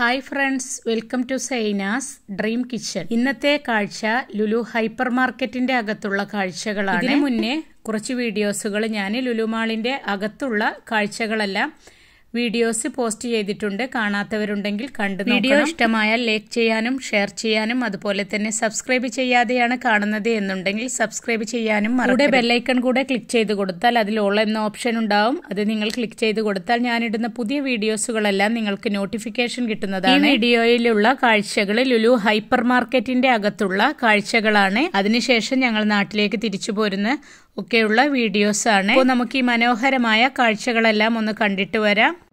hi friends welcome to Saina's dream kitchen ഇന്നത്തെ കാഴ്ച Lulu hyper മാർക്കറ്റിന്റെ അകത്തുള്ള കാഴ്ചകളാണ് ഇതിനു മുന്നേ കുറച്ച് വീഡിയോസുകൾ ഞാൻ ലുലുമാളിന്റെ അകത്തുള്ള കാഴ്ചകളെല്ലാം വീഡിയോസ് പോസ്റ്റ് ചെയ്തിട്ടുണ്ട് കാണാത്തവരുണ്ടെങ്കിൽ കണ്ടു വീഡിയോ ഇഷ്ടമായാൽ ലൈക്ക് ചെയ്യാനും ഷെയർ ചെയ്യാനും അതുപോലെ തന്നെ സബ്സ്ക്രൈബ് ചെയ്യാതെയാണ് കാണുന്നത് എന്നുണ്ടെങ്കിൽ സബ്സ്ക്രൈബ് ചെയ്യാനും കൂടെ ബെല്ലൈക്കൺ കൂടെ ക്ലിക്ക് ചെയ്ത് കൊടുത്താൽ അതിൽ ഉള്ള എന്ന ഓപ്ഷൻ ഉണ്ടാവും അത് നിങ്ങൾ ക്ലിക്ക് ചെയ്ത് കൊടുത്താൽ ഞാനിടുന്ന പുതിയ വീഡിയോസുകളെല്ലാം നിങ്ങൾക്ക് നോട്ടിഫിക്കേഷൻ കിട്ടുന്നതാണ് ഈ വീഡിയോയിലുള്ള കാഴ്ചകൾ ലുലു ഹൈപ്പർ മാർക്കറ്റിന്റെ അകത്തുള്ള കാഴ്ചകളാണ് അതിനുശേഷം ഞങ്ങൾ നാട്ടിലേക്ക് തിരിച്ചു പോരുന്ന ഒക്കെയുള്ള വീഡിയോസാണ് അപ്പോൾ നമുക്ക് ഈ മനോഹരമായ കാഴ്ചകളെല്ലാം ഒന്ന് കണ്ടിട്ട് വരാം